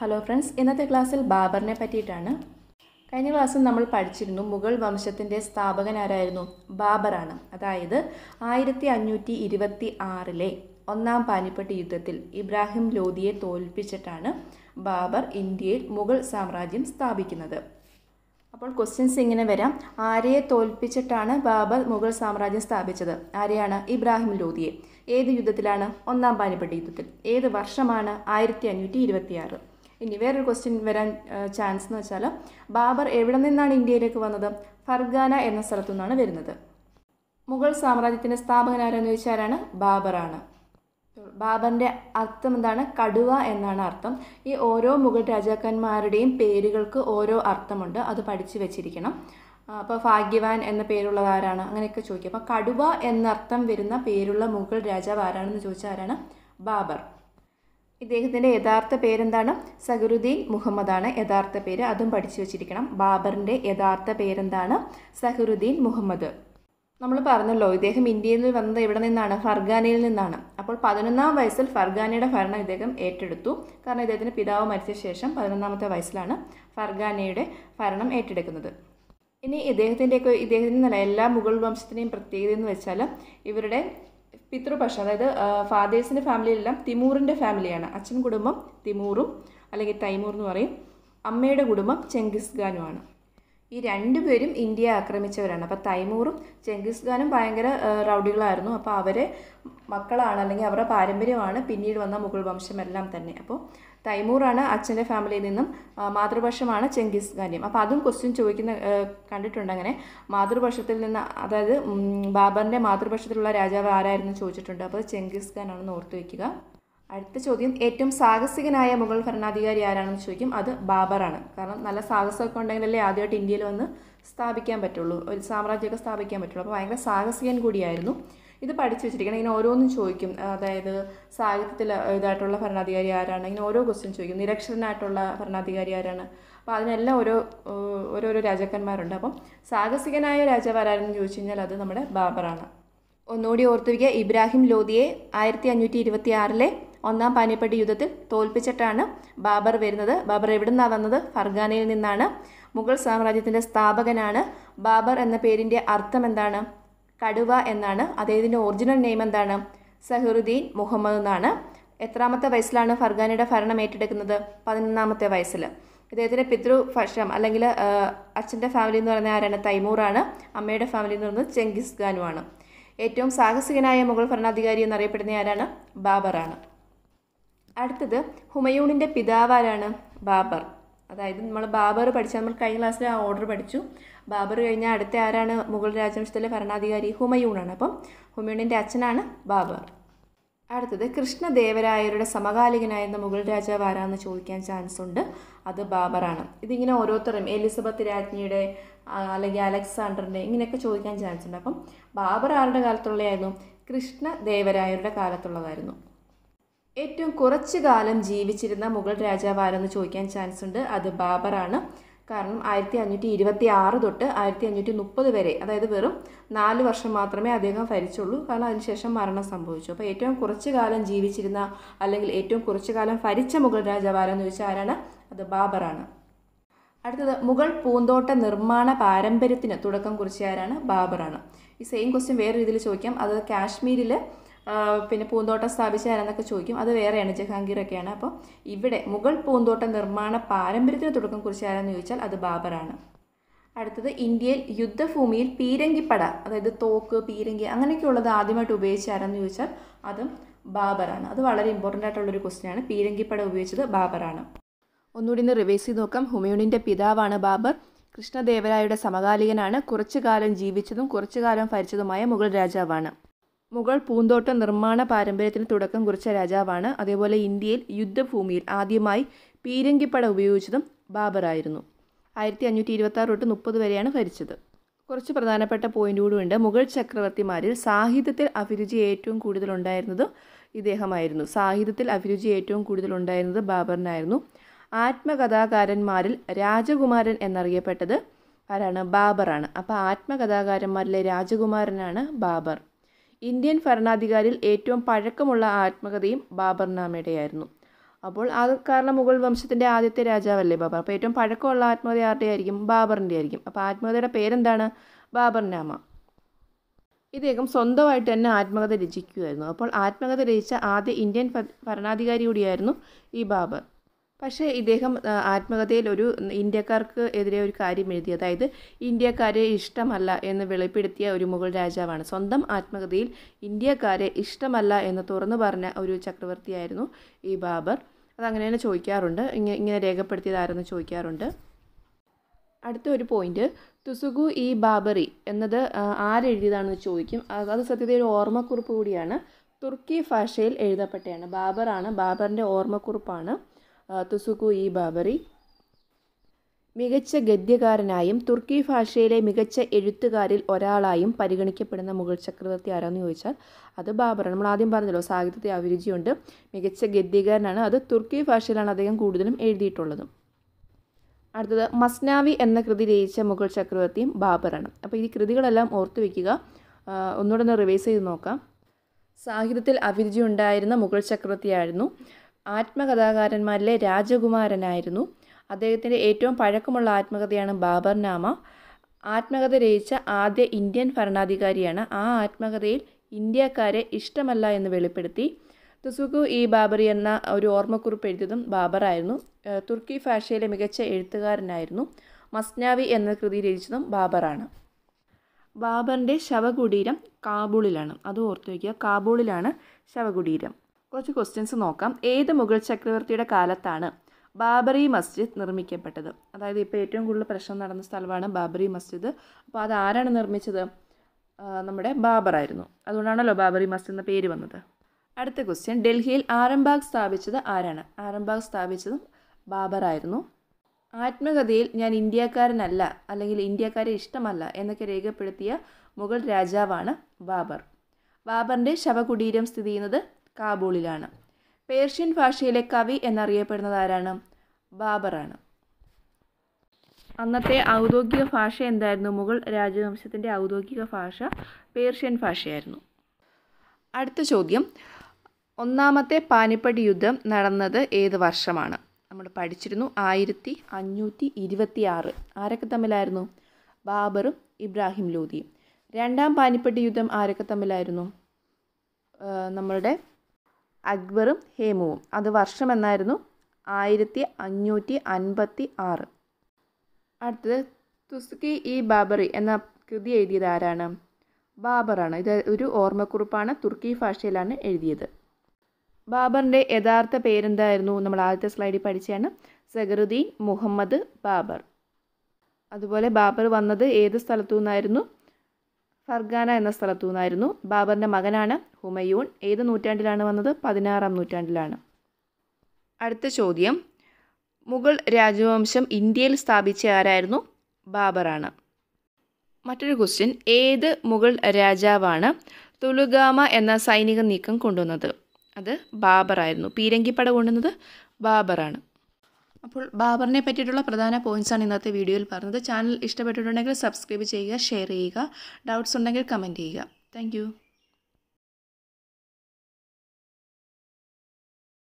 hello friends ഇന്നത്തെ ക്ലാസ്സിൽ ബാബറിനെ പറ്റിയിട്ടാണ് കഴിഞ്ഞ ക്ലാസ്സിൽ നമ്മൾ പഠിച്ചിരുന്നു മുഗൾ വംശത്തിൻ്റെ സ്ഥാപകൻ ആരായിരുന്നു ബാബറാണ് അതായത് ആയിരത്തി അഞ്ഞൂറ്റി ഇരുപത്തി ആറിലെ ഒന്നാം പാനിപ്പട്ട് യുദ്ധത്തിൽ ഇബ്രാഹിം ലോധിയെ തോൽപ്പിച്ചിട്ടാണ് ബാബർ ഇന്ത്യയിൽ മുഗൾ സാമ്രാജ്യം സ്ഥാപിക്കുന്നത് അപ്പോൾ ക്വസ്റ്റ്യൻസ് ഇങ്ങനെ വരാം ആരെയെ തോൽപ്പിച്ചിട്ടാണ് ബാബർ മുഗൾ സാമ്രാജ്യം സ്ഥാപിച്ചത് ആരെയാണ് ഇബ്രാഹിം ലോധിയെ ഏത് യുദ്ധത്തിലാണ് ഒന്നാം പാനിപ്പട്ട് യുദ്ധത്തിൽ ഏത് വർഷമാണ് ആയിരത്തി അഞ്ഞൂറ്റി ഇരുപത്തിയാറ് ഇനി വേറൊരു ക്വസ്റ്റ്യൻ വരാൻ ചാൻസ് എന്ന് വെച്ചാൽ ബാബർ എവിടെ നിന്നാണ് ഇന്ത്യയിലേക്ക് വന്നത് ഫർഗാന എന്ന സ്ഥലത്തു നിന്നാണ് വരുന്നത് മുഗൾ സാമ്രാജ്യത്തിൻ്റെ സ്ഥാപകനാരെന്ന് ബാബർ ബാബറാണ് ബാബറിൻ്റെ അർത്ഥം എന്താണ് കടുവ എന്നാണ് അർത്ഥം ഈ ഓരോ മുഗൾ രാജാക്കന്മാരുടെയും പേരുകൾക്ക് ഓരോ അർത്ഥമുണ്ട് അത് പഠിച്ചു വെച്ചിരിക്കണം അപ്പോൾ ഭാഗ്യവാൻ എന്ന പേരുള്ളത് ആരാണ് അങ്ങനെയൊക്കെ ചോദിക്കും അപ്പോൾ കടുവ എന്നർത്ഥം വരുന്ന പേരുള്ള മുഗൾ രാജാവ് ആരാണെന്ന് ചോദിച്ചാൽ ആരാണ് ബാബർ ഇദ്ദേഹത്തിൻ്റെ യഥാർത്ഥ പേരെന്താണ് സഹറുദ്ദീൻ മുഹമ്മദാണ് യഥാർത്ഥ പേര് അതും പഠിച്ചു വച്ചിരിക്കണം ബാബറിൻ്റെ യഥാർത്ഥ പേരെന്താണ് സഹറുദ്ദീൻ മുഹമ്മദ് നമ്മൾ പറഞ്ഞല്ലോ ഇദ്ദേഹം ഇന്ത്യയിൽ വന്നത് എവിടെ നിന്നാണ് ഫർഗാനയിൽ നിന്നാണ് അപ്പോൾ പതിനൊന്നാം വയസ്സിൽ ഫർഗാനയുടെ ഭരണം ഇദ്ദേഹം ഏറ്റെടുത്തു കാരണം ഇദ്ദേഹത്തിൻ്റെ പിതാവ് മരിച്ച ശേഷം പതിനൊന്നാമത്തെ വയസ്സിലാണ് ഫർഗാനയുടെ ഭരണം ഏറ്റെടുക്കുന്നത് ഇനി ഇദ്ദേഹത്തിൻ്റെയൊക്കെ ഇദ്ദേഹത്തിൻ്റെ നല്ല എല്ലാ മുഗൾ വംശത്തിൻ്റെയും പ്രത്യേകത എന്ന് വെച്ചാൽ ഇവരുടെ പിതൃപക്ഷ അതായത് ഫാദേഴ്സിൻ്റെ ഫാമിലിയിലെല്ലാം തിമൂറിൻ്റെ ഫാമിലിയാണ് അച്ഛൻ കുടുംബം തിമൂറും അല്ലെങ്കിൽ തൈമൂർ എന്ന് പറയും അമ്മയുടെ കുടുംബം ചെങ്കിസ് ഖാനുമാണ് ഈ രണ്ടുപേരും ഇന്ത്യയെ ആക്രമിച്ചവരാണ് അപ്പോൾ തൈമൂറും ചെങ്കിസ് ഖാനും ഭയങ്കര റൗഡികളായിരുന്നു അപ്പോൾ അവരെ മക്കളാണ് അല്ലെങ്കിൽ അവരുടെ പാരമ്പര്യമാണ് പിന്നീട് വന്ന മുഗൾ വംശമെല്ലാം തന്നെ അപ്പോൾ തൈമൂറാണ് അച്ഛൻ്റെ ഫാമിലിയിൽ നിന്നും മാതൃഭാഷമാണ് ചെങ്കിസ് ഖാൻ്റെയും അപ്പോൾ അതും ക്വസ്റ്റ്യൻ ചോദിക്കുന്ന കണ്ടിട്ടുണ്ട് അങ്ങനെ മാതൃഭാഷത്തിൽ നിന്ന് അതായത് ബാബറിൻ്റെ മാതൃഭാഷത്തിലുള്ള രാജാവ് ആരായിരുന്നു ചോദിച്ചിട്ടുണ്ട് അപ്പോൾ ചെങ്കിസ് ഖാനാണെന്ന് ഓർത്ത് വയ്ക്കുക അടുത്ത ചോദ്യം ഏറ്റവും സാഹസികനായ മുഗൾ ഭരണാധികാരി ആരാണെന്ന് ചോദിക്കും അത് ബാബറാണ് കാരണം നല്ല സാഹസമൊക്കെ ഉണ്ടെങ്കിലല്ലേ ആദ്യമായിട്ട് ഇന്ത്യയിൽ വന്ന് സ്ഥാപിക്കാൻ പറ്റുള്ളൂ ഒരു സാമ്രാജ്യമൊക്കെ സ്ഥാപിക്കാൻ പറ്റുള്ളൂ അപ്പോൾ ഭയങ്കര സാഹസികൻ കൂടിയായിരുന്നു ഇത് പഠിച്ചു വെച്ചിരിക്കണം ഇങ്ങനെ ഓരോന്നും ചോദിക്കും അതായത് സാഹിത്യത്തിൽ ഇതായിട്ടുള്ള ഭരണാധികാരി ആരാണ് ഇങ്ങനെ ഓരോ ക്വസ്റ്റ്യൻ ചോദിക്കും നിരക്ഷരനായിട്ടുള്ള ഭരണാധികാരി ആരാണ് അപ്പോൾ അതിനെല്ലാം ഓരോ ഓരോരോ രാജാക്കന്മാരുണ്ട് അപ്പം സാഹസികനായ രാജാവ് ചോദിച്ചു കഴിഞ്ഞാൽ അത് നമ്മുടെ ബാബറാണ് ഒന്നുകൂടി ഓർത്തുവയ്ക്കുക ഇബ്രാഹിം ലോധിയെ ആയിരത്തി അഞ്ഞൂറ്റി ഇരുപത്തി ആറിലെ ഒന്നാം പാനിപ്പട്ട് യുദ്ധത്തിൽ തോൽപ്പിച്ചിട്ടാണ് ബാബർ വരുന്നത് ബാബർ എവിടെ നിന്നാണ് വന്നത് ഫർഗാനയിൽ നിന്നാണ് മുഗൾ സാമ്രാജ്യത്തിൻ്റെ സ്ഥാപകനാണ് ബാബർ എന്ന പേരിൻ്റെ അർത്ഥം എന്താണ് കടുവ എന്നാണ് അദ്ദേഹത്തിൻ്റെ ഒറിജിനൽ നെയിം എന്താണ് സഹീറുദ്ദീൻ മുഹമ്മദ് എന്നാണ് എത്രാമത്തെ വയസ്സിലാണ് ഫർഗാനയുടെ ഭരണം ഏറ്റെടുക്കുന്നത് പതിനൊന്നാമത്തെ വയസ്സിൽ ഇദ്ദേഹത്തിൻ്റെ പിതൃഭക്ഷം അല്ലെങ്കിൽ അച്ഛൻ്റെ ഫാമിലി എന്ന് പറയുന്നത് ആരാണ് തൈമൂറാണ് അമ്മയുടെ ഫാമിലി എന്ന് പറയുന്നത് ചെങ്കിസ് ഖാനുമാണ് ഏറ്റവും സാഹസികനായ മുഗൾ ഭരണാധികാരി എന്നറിയപ്പെടുന്ന ആരാണ് ബാബറാണ് അടുത്തത് ഹുമയൂണിൻ്റെ പിതാവാരാണ് ബാബർ അതായത് നമ്മൾ ബാബർ പഠിച്ച നമ്മൾ കഴിഞ്ഞ ക്ലാസ്സിൽ ആ ഓർഡർ പഠിച്ചു ബാബർ കഴിഞ്ഞാൽ അടുത്ത ആരാണ് മുഗൾ രാജവംശത്തിലെ ഭരണാധികാരി ഹുമയൂണാണ് അപ്പം ഹുമയൂണിൻ്റെ അച്ഛനാണ് ബാബർ അടുത്തത് കൃഷ്ണദേവരായരുടെ സമകാലികനായിരുന്ന മുഗൾ രാജാവ് ആരാന്ന് ചോദിക്കാൻ ചാൻസ് ഉണ്ട് അത് ബാബറാണ് ഇതിങ്ങനെ ഓരോരുത്തരും എലിസബത്ത് രാജ്ഞിയുടെ അല്ലെങ്കിൽ അലക്സാണ്ടറിൻ്റെ ഇങ്ങനെയൊക്കെ ചോദിക്കാൻ ചാൻസ് ഉണ്ട് അപ്പം ബാബർ ആരുടെ കാലത്തുള്ളതായിരുന്നു കൃഷ്ണദേവരായരുടെ കാലത്തുള്ളതായിരുന്നു ഏറ്റവും കുറച്ച് കാലം ജീവിച്ചിരുന്ന മുഗൾ രാജാവാരെന്ന് ചോദിക്കാൻ ചാൻസ് ഉണ്ട് അത് ബാബറാണ് കാരണം ആയിരത്തി അഞ്ഞൂറ്റി ഇരുപത്തി ആറ് തൊട്ട് ആയിരത്തി അഞ്ഞൂറ്റി മുപ്പത് വരെ അതായത് വെറും നാല് വർഷം മാത്രമേ അദ്ദേഹം ഭരിച്ചുള്ളൂ കാരണം അതിനുശേഷം മരണം സംഭവിച്ചു അപ്പോൾ ഏറ്റവും കുറച്ച് കാലം ജീവിച്ചിരുന്ന അല്ലെങ്കിൽ ഏറ്റവും കുറച്ച് കാലം ഭരിച്ച മുഗൾ രാജാവാരെന്ന് ചോദിച്ചാൽ ആരാണ് അത് ബാബറാണ് അടുത്തത് മുഗൾ പൂന്തോട്ട നിർമ്മാണ പാരമ്പര്യത്തിന് തുടക്കം കുറിച്ച ആരാണ് ബാബറാണ് ഈ സെയിം ക്വസ്റ്റ്യൻ വേറെ രീതിയിൽ ചോദിക്കാം അത് കാശ്മീരിൽ പിന്നെ പൂന്തോട്ടം സ്ഥാപിച്ചതാരെന്നൊക്കെ ചോദിക്കും അത് വേറെയാണ് ജഹാംഗീറൊക്കെയാണ് അപ്പോൾ ഇവിടെ മുഗൾ പൂന്തോട്ട നിർമ്മാണ പാരമ്പര്യത്തിന് തുടക്കം കുറിച്ചാരെന്ന് ചോദിച്ചാൽ അത് ബാബറാണ് അടുത്തത് ഇന്ത്യയിൽ യുദ്ധഭൂമിയിൽ പീരങ്കിപ്പട അതായത് തോക്ക് പീരങ്കി അങ്ങനെയൊക്കെയുള്ളത് ആദ്യമായിട്ട് ഉപയോഗിച്ചാരെന്ന് ചോദിച്ചാൽ അതും ബാബറാണ് അത് വളരെ ഇമ്പോർട്ടൻ്റ് ആയിട്ടുള്ളൊരു ക്വസ്റ്റ്യനാണ് പീരങ്കിപ്പട ഉപയോഗിച്ചത് ബാബറാണ് ഒന്നുകൂടി ഒന്ന് റിവേഴ്സ് ചെയ്ത് നോക്കാം ഹുമയൂണിൻ്റെ പിതാവാണ് ബാബർ കൃഷ്ണദേവരായുടെ സമകാലികനാണ് കുറച്ചു കാലം ജീവിച്ചതും കുറച്ചു കാലം ഭരിച്ചതുമായ മുഗൾ രാജാവാണ് മുഗൾ പൂന്തോട്ട നിർമ്മാണ പാരമ്പര്യത്തിന് തുടക്കം കുറിച്ച രാജാവാണ് അതേപോലെ ഇന്ത്യയിൽ യുദ്ധഭൂമിയിൽ ആദ്യമായി പീരങ്കിപ്പട ഉപയോഗിച്ചതും ബാബറായിരുന്നു ആയിരത്തി അഞ്ഞൂറ്റി ആറ് തൊട്ട് മുപ്പത് വരെയാണ് ഭരിച്ചത് കുറച്ച് പ്രധാനപ്പെട്ട പോയിന്റ് ഉണ്ട് മുഗൾ ചക്രവർത്തിമാരിൽ സാഹിത്യത്തിൽ അഭിരുചി ഏറ്റവും കൂടുതൽ ഉണ്ടായിരുന്നത് ഇദ്ദേഹമായിരുന്നു സാഹിത്യത്തിൽ അഭിരുചി ഏറ്റവും കൂടുതൽ ഉണ്ടായിരുന്നത് ബാബറിനായിരുന്നു ആത്മകഥാകാരന്മാരിൽ രാജകുമാരൻ എന്നറിയപ്പെട്ടത് ആരാണ് ബാബറാണ് അപ്പോൾ ആത്മകഥാകാരന്മാരിലെ രാജകുമാരനാണ് ബാബർ ഇന്ത്യൻ ഭരണാധികാരിൽ ഏറ്റവും പഴക്കമുള്ള ആത്മകഥയും ബാബർനാമയുടെയായിരുന്നു അപ്പോൾ അത് കാരണം മുഗൾ വംശത്തിൻ്റെ ആദ്യത്തെ രാജാവല്ലേ ബാബർ അപ്പോൾ ഏറ്റവും പഴക്കമുള്ള ആത്മകഥ ആരുടെ ആയിരിക്കും ബാബറിൻ്റെ ആയിരിക്കും അപ്പോൾ ആത്മകഥയുടെ പേരെന്താണ് ബാബർനാമ ഇദ്ദേഹം സ്വന്തമായിട്ട് തന്നെ ആത്മകഥ രചിക്കുമായിരുന്നു അപ്പോൾ ആത്മകഥ രചിച്ച ആദ്യ ഇന്ത്യൻ ഭരണാധികാരി കൂടിയായിരുന്നു ഈ ബാബർ പക്ഷേ ഇദ്ദേഹം ആത്മകഥയിൽ ഒരു ഇന്ത്യക്കാർക്ക് എതിരെ ഒരു കാര്യം എഴുതി അതായത് ഇന്ത്യക്കാരെ ഇഷ്ടമല്ല എന്ന് വെളിപ്പെടുത്തിയ ഒരു മുഗൾ രാജാവാണ് സ്വന്തം ആത്മകഥയിൽ ഇന്ത്യക്കാരെ ഇഷ്ടമല്ല എന്ന് തുറന്നു പറഞ്ഞ ഒരു ചക്രവർത്തിയായിരുന്നു ഈ ബാബർ അതങ്ങനെ തന്നെ ചോദിക്കാറുണ്ട് ഇങ്ങനെ ഇങ്ങനെ രേഖപ്പെടുത്തിയതാരെന്ന് ചോദിക്കാറുണ്ട് അടുത്ത ഒരു പോയിന്റ് തുസുഗു ഇ ബാബറി എന്നത് ആരെഴുതിയതാണെന്ന് ചോദിക്കും അത് സത്യത്തിൽ ഒരു ഓർമ്മക്കുറിപ്പ് കൂടിയാണ് തുർക്കി ഭാഷയിൽ എഴുതപ്പെട്ടതാണ് ബാബറാണ് ബാബറിൻ്റെ ഓർമ്മക്കുറിപ്പാണ് തുസുക്കു ഇ ബാബറി മികച്ച ഗദ്യകാരനായും തുർക്കി ഭാഷയിലെ മികച്ച എഴുത്തുകാരിൽ ഒരാളായും പരിഗണിക്കപ്പെടുന്ന മുഗൾ ചക്രവർത്തി ആരാന്ന് ചോദിച്ചാൽ അത് ബാബറാണ് നമ്മൾ ആദ്യം പറഞ്ഞല്ലോ സാഹിത്യത്തെ അഭിരുചിയുണ്ട് മികച്ച ഗദ്യകാരനാണ് അത് തുർക്കി ഭാഷയിലാണ് അദ്ദേഹം കൂടുതലും എഴുതിയിട്ടുള്ളത് അടുത്തത് മസ്നാവി എന്ന കൃതി രചിച്ച മുഗൾ ചക്രവർത്തിയും ബാബറാണ് അപ്പോൾ ഈ കൃതികളെല്ലാം ഓർത്തു വയ്ക്കുക ഒന്നുകൂടെ ഒന്ന് റിവൈസ് ചെയ്ത് നോക്കാം സാഹിത്യത്തിൽ അഭിരുചി ഉണ്ടായിരുന്ന മുഗൾ ചക്രവർത്തിയായിരുന്നു ആത്മകഥാകാരന്മാരിലെ രാജകുമാരനായിരുന്നു അദ്ദേഹത്തിൻ്റെ ഏറ്റവും പഴക്കമുള്ള ആത്മകഥയാണ് ബാബർനാമ ആത്മകഥ രചിച്ച ആദ്യ ഇന്ത്യൻ ഭരണാധികാരിയാണ് ആ ആത്മകഥയിൽ ഇന്ത്യക്കാരെ ഇഷ്ടമല്ല എന്ന് വെളിപ്പെടുത്തി തുസുഖു ഇ ബാബറി എന്ന ഒരു ഓർമ്മക്കുറിപ്പ് എഴുതിയതും ബാബറായിരുന്നു തുർക്കി ഭാഷയിലെ മികച്ച എഴുത്തുകാരനായിരുന്നു മസ്നാവി എന്ന കൃതി രചിച്ചതും ബാബറാണ് ബാബറിൻ്റെ ശവകുടീരം കാബൂളിലാണ് അത് ഓർത്തു വയ്ക്കുക കാബൂളിലാണ് ശവകുടീരം കുറച്ച് ക്വസ്റ്റ്യൻസ് നോക്കാം ഏത് മുഗൾ ചക്രവർത്തിയുടെ കാലത്താണ് ബാബറി മസ്ജിദ് നിർമ്മിക്കപ്പെട്ടത് അതായത് ഇപ്പോൾ ഏറ്റവും കൂടുതൽ പ്രശ്നം നടന്ന സ്ഥലമാണ് ബാബറി മസ്ജിദ് അപ്പോൾ അത് ആരാണ് നിർമ്മിച്ചത് നമ്മുടെ ബാബറായിരുന്നു അതുകൊണ്ടാണല്ലോ ബാബറി മസ്ജിദ് എന്ന പേര് വന്നത് അടുത്ത ക്വസ്റ്റ്യൻ ഡൽഹിയിൽ ആരംഭാഗ് സ്ഥാപിച്ചത് ആരാണ് ആരംഭാഗ് സ്ഥാപിച്ചതും ബാബറായിരുന്നു ആത്മകഥയിൽ ഞാൻ ഇന്ത്യക്കാരനല്ല അല്ലെങ്കിൽ ഇന്ത്യക്കാരെ ഇഷ്ടമല്ല എന്നൊക്കെ രേഖപ്പെടുത്തിയ മുഗൾ രാജാവാണ് ബാബർ ബാബറിൻ്റെ ശവകുടീരം സ്ഥിതി ചെയ്യുന്നത് കാബൂളിലാണ് പേർഷ്യൻ ഭാഷയിലെ കവി എന്നറിയപ്പെടുന്നത് ആരാണ് ബാബറാണ് അന്നത്തെ ഔദ്യോഗിക ഭാഷ എന്തായിരുന്നു മുഗൾ രാജവംശത്തിൻ്റെ ഔദ്യോഗിക ഭാഷ പേർഷ്യൻ ഭാഷയായിരുന്നു അടുത്ത ചോദ്യം ഒന്നാമത്തെ പാനിപ്പടി യുദ്ധം നടന്നത് ഏത് വർഷമാണ് നമ്മൾ പഠിച്ചിരുന്നു ആയിരത്തി അഞ്ഞൂറ്റി ഇരുപത്തി ആറ് ആരൊക്കെ തമ്മിലായിരുന്നു ബാബറും ഇബ്രാഹിം ലോധിയും രണ്ടാം പാനിപ്പട്ടി യുദ്ധം ആരൊക്കെ തമ്മിലായിരുന്നു നമ്മളുടെ അക്ബറും ഹേമുവും അത് വർഷം എന്നായിരുന്നു ആയിരത്തി അഞ്ഞൂറ്റി അൻപത്തി ആറ് അടുത്തത് തുസുക്കി ഇ ബാബറി എന്ന കൃതി എഴുതിയത് ആരാണ് ബാബറാണ് ഇത് ഒരു ഓർമ്മക്കുറിപ്പാണ് തുർക്കി ഭാഷയിലാണ് എഴുതിയത് ബാബറിൻ്റെ യഥാർത്ഥ പേരെന്തായിരുന്നു നമ്മൾ ആദ്യത്തെ സ്ലൈഡിൽ പഠിച്ചതാണ് സഗറുദ്ദീൻ മുഹമ്മദ് ബാബർ അതുപോലെ ബാബർ വന്നത് ഏത് സ്ഥലത്തു നിന്നായിരുന്നു ഫർഗാന എന്ന സ്ഥലത്തു നിന്നായിരുന്നു ബാബറിൻ്റെ മകനാണ് ഹുമയൂൺ ഏത് നൂറ്റാണ്ടിലാണ് വന്നത് പതിനാറാം നൂറ്റാണ്ടിലാണ് അടുത്ത ചോദ്യം മുഗൾ രാജവംശം ഇന്ത്യയിൽ സ്ഥാപിച്ച ആരായിരുന്നു ബാബറാണ് മറ്റൊരു ക്വസ്റ്റ്യൻ ഏത് മുഗൾ രാജാവാണ് തുലുഗാമ എന്ന സൈനിക നീക്കം കൊണ്ടുവന്നത് അത് ബാബറായിരുന്നു പീരങ്കിപ്പട കൊണ്ടുവന്നത് ബാബറാണ് അപ്പോൾ ബാബറിനെ പറ്റിയിട്ടുള്ള പ്രധാന പോയിൻറ്റ്സാണ് ഇന്നത്തെ വീഡിയോയിൽ പറഞ്ഞത് ചാനൽ ഇഷ്ടപ്പെട്ടിട്ടുണ്ടെങ്കിൽ സബ്സ്ക്രൈബ് ചെയ്യുക ഷെയർ ചെയ്യുക ഡൗട്ട്സ് ഉണ്ടെങ്കിൽ കമൻറ്റ് ചെയ്യുക താങ്ക്